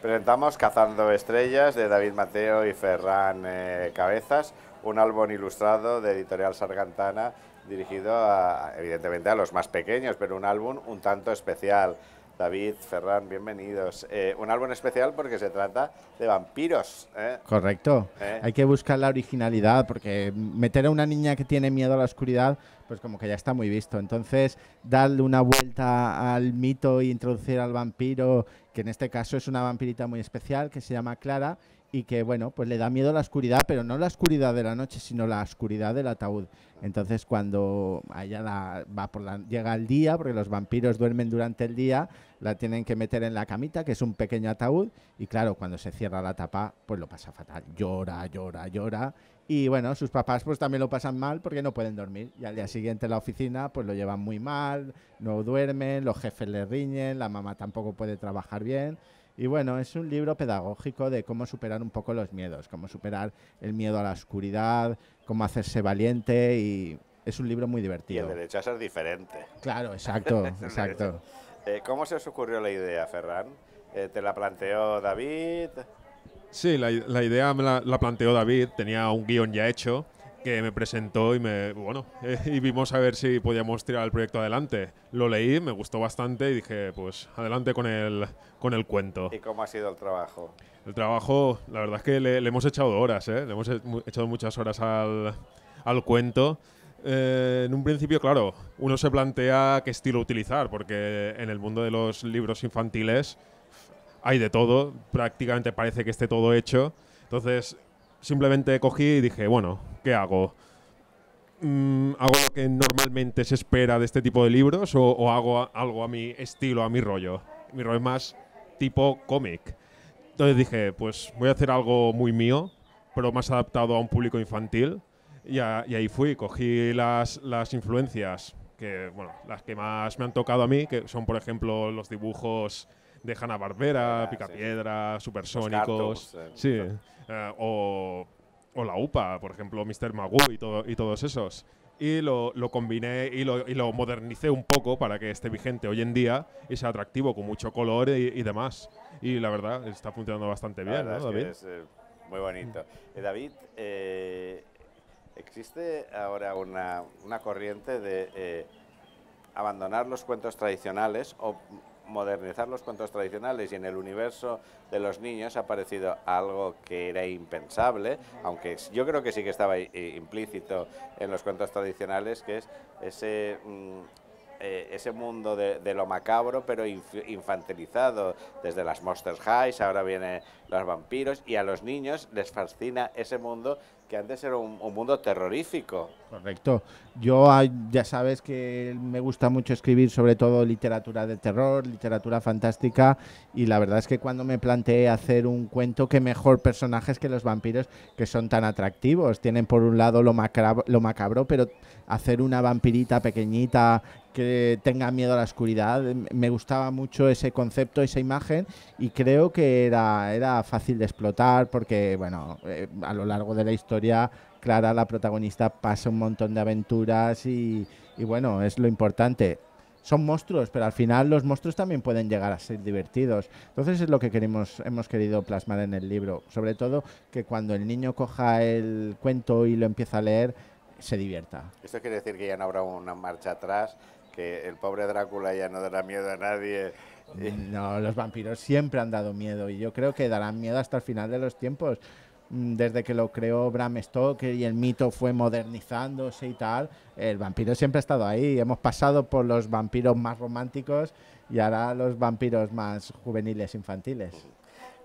Presentamos Cazando Estrellas de David Mateo y Ferran eh, Cabezas, un álbum ilustrado de Editorial Sargantana dirigido evidentemente a los más pequeños, pero un álbum un tanto especial. David, Ferran, bienvenidos. Eh, un álbum especial porque se trata de vampiros. ¿eh? Correcto. Hay que buscar la originalidad porque meter a una niña que tiene miedo a la oscuridad, pues como que ya está muy visto. Entonces, darle una vuelta al mito e introducir al vampiro que en este caso es una vampirita muy especial que se llama Clara y que, bueno, pues le da miedo la oscuridad, pero no la oscuridad de la noche, sino la oscuridad del ataúd. Entonces, cuando allá va por llega el día, porque los vampiros duermen durante el día, la tienen que meter en la camita, que es un pequeño ataúd, y claro, cuando se cierra la tapa, pues lo pasa fatal. Llora, llora, llora. Y bueno, sus papás pues también lo pasan mal porque no pueden dormir. Y al día siguiente en la oficina pues lo llevan muy mal, no duermen, los jefes le riñen, la mamá tampoco puede trabajar bien. Y bueno, es un libro pedagógico de cómo superar un poco los miedos, cómo superar el miedo a la oscuridad, cómo hacerse valiente y es un libro muy divertido. Y el a es diferente. Claro, exacto, exacto. Eh, ¿Cómo se os ocurrió la idea, Ferran? Eh, ¿Te la planteó David? Sí, la, idea me la, planteó David, tenía un guión ya hecho que me presentó y me bueno eh, y vimos a ver si podíamos tirar el proyecto adelante. Lo leí, me gustó bastante y dije, pues adelante con el con el cuento. ¿Y cómo ha sido el trabajo? El trabajo, la verdad es que le, hemos echado horas, le hemos e-, echado muchas horas al, al cuento eh, en un principio, claro, uno se plantea qué estilo utilizar, porque en el mundo de los libros infantiles hay de todo, prácticamente parece que esté todo hecho. Entonces, simplemente cogí y dije, bueno, ¿qué hago? Mm, ¿Hago lo que normalmente se espera de este tipo de libros o, hago algo a mi estilo, a mi rollo? Mi rollo es más tipo cómic. Entonces dije, pues voy a hacer algo muy mío, pero más adaptado a un público infantil y, ahí fui, cogí las, influencias que, bueno, las que más me han tocado a mí, que son, por ejemplo, los dibujos de Hanna Barbera, Picapiedra, sí. Supersónicos, eh, eh, sí, o, la UPA, por ejemplo, Mr. Magoo y, todos esos. Y lo, combiné y lo, y modernicé un poco para que esté vigente hoy en día y sea atractivo con mucho color y, demás. Y la verdad, está funcionando bastante bien, ¿no, Es, eh, muy bonito. Mm. David, Existe ahora una, corriente de eh, abandonar los cuentos tradicionales o modernizar los cuentos tradicionales y en el universo de los niños ha aparecido algo que era impensable, aunque yo creo que sí que estaba implícito en los cuentos tradicionales, que es ese... Mm, eh, ese mundo de, lo macabro, pero infantilizado, desde las Monster Highs, ahora vienen los vampiros, y a los niños les fascina ese mundo que antes era un, un mundo terrorífico. Correcto. Yo ah, ya sabes que me gusta mucho escribir sobre todo literatura de terror, literatura fantástica, y la verdad es que cuando me planteé hacer un cuento, que mejor personajes que los vampiros, que son tan atractivos. Tienen por un lado lo macabro, lo macabro pero hacer una vampirita pequeñita que tenga miedo a la oscuridad. Me gustaba mucho ese concepto, esa imagen, y creo que era, era fácil de explotar porque, bueno, eh, a lo largo de la historia, Clara, la protagonista, pasa un montón de aventuras y, bueno, es lo importante. Son monstruos, pero al final los monstruos también pueden llegar a ser divertidos. Entonces es lo que queremos, hemos querido plasmar en el libro. Sobre todo que cuando el niño coja el cuento y lo empieza a leer, se divierta. Esto quiere decir que ya no habrá una marcha atrás, que el pobre Drácula ya no dará miedo a nadie. No, los vampiros siempre han dado miedo y yo creo que darán miedo hasta el final de los tiempos. Mm, desde que lo creó Bram Stoker y el mito fue modernizándose y tal, el vampiro siempre ha estado ahí. Hemos pasado por los vampiros más románticos y ahora los vampiros más juveniles, infantiles.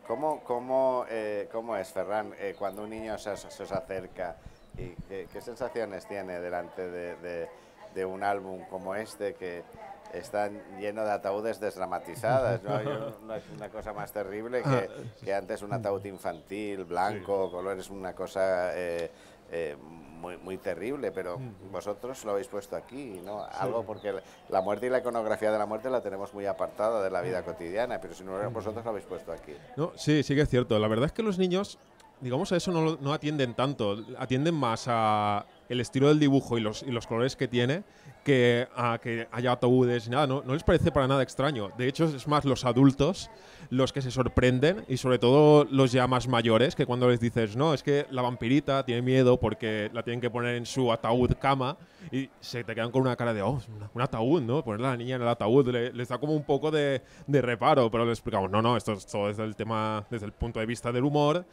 ¿Cómo, cómo, eh, cómo es, Ferran, eh, cuando un niño se, se os acerca? y qué, sensaciones tiene delante de de un álbum como este que están lleno de ataúdes desdramatizadas, ¿no? es una cosa más terrible ah, que, antes un ataúd infantil, blanco, colores, una cosa eh, eh, muy, terrible, pero vosotros lo habéis puesto aquí, ¿no? Algo porque la muerte y la iconografía de la muerte la tenemos muy apartada de la vida cotidiana, pero si no lo vosotros lo habéis puesto aquí. No, sí, sí que es cierto. La verdad es que los niños, digamos, a eso no atienden tanto, atienden más a el estilo del dibujo y los, y los colores que tiene, que, ah, que haya ataúdes y nada, no, les parece para nada extraño. De hecho, es más los adultos los que se sorprenden y sobre todo los ya más mayores, que cuando les dices, no, es que la vampirita tiene miedo porque la tienen que poner en su ataúd cama y se te quedan con una cara de, oh, un ataúd, ¿no? Poner a la niña en el ataúd, Le, les da como un poco de, de reparo, pero le explicamos, no, no, esto es todo desde el tema, desde el punto de vista del humor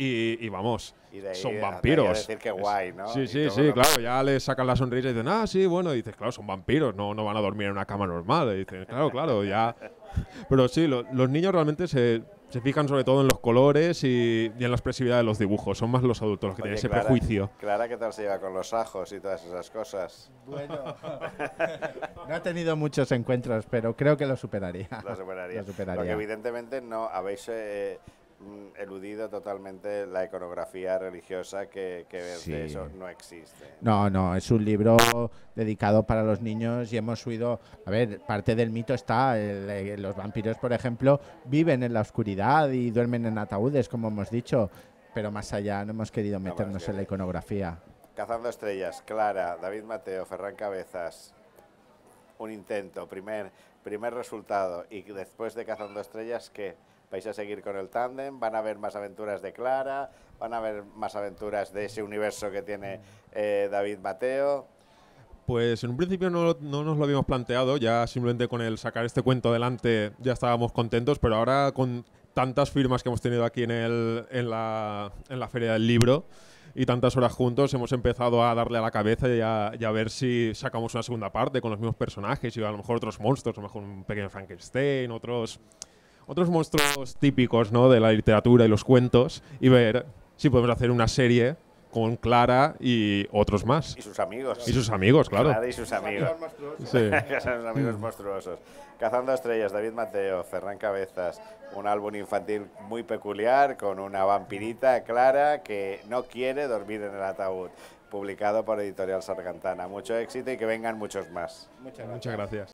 y, vamos, son vampiros. decir que guay, ¿no? Sí, sí, sí, sí, claro, ya le sacan la sonrisa y dicen, ah, sí, bueno, dices, claro, son vampiros, no, no van a dormir en una cama normal. dicen, claro, claro, ya. Pero sí, los niños realmente se, fijan sobre todo en los colores y, en la expresividad de los dibujos. Son más los adultos los que tienen ese prejuicio. Clara, ¿qué tal se lleva con los ajos y todas esas cosas? Bueno, no ha tenido muchos encuentros, pero creo que lo superaría. Lo superaría. Lo evidentemente no habéis eh, Mm, eludido totalmente la iconografía religiosa que, eso no existe. No, no, es un libro dedicado para los niños y hemos huido, a ver, parte del mito está, eh, los vampiros, por ejemplo, viven en la oscuridad y duermen en ataúdes, como hemos dicho, pero más allá no hemos querido meternos en la iconografía. Cazando estrellas, Clara, David Mateo, Ferran Cabezas, un intento, primer, primer resultado. Y después de Cazando Estrellas, que ¿Vais a seguir con el tándem? ¿Van a haber más aventuras de Clara? ¿Van a haber más aventuras de ese universo que tiene eh, David Mateo? Pues en un principio no, nos lo habíamos planteado, ya simplemente con el sacar este cuento adelante ya estábamos contentos, pero ahora con tantas firmas que hemos tenido aquí en, en, la, en la feria del libro, y tantas horas juntos, hemos empezado a darle a la cabeza y a, ver si sacamos una segunda parte con los mismos personajes y a lo mejor otros monstruos, a lo mejor un pequeño Frankenstein, otros, otros monstruos típicos ¿no? de la literatura y los cuentos y ver si podemos hacer una serie con Clara y otros más. Y sus amigos. Y sus amigos, claro. Clara y sus amigos. amigos monstruosos. Cazando estrellas, David Mateo, Ferran Cabezas. Un álbum infantil muy peculiar con una vampirita, Clara, que no quiere dormir en el ataúd. Publicado por Editorial Sargantana. Mucho éxito y que vengan muchos más. Muchas gracias.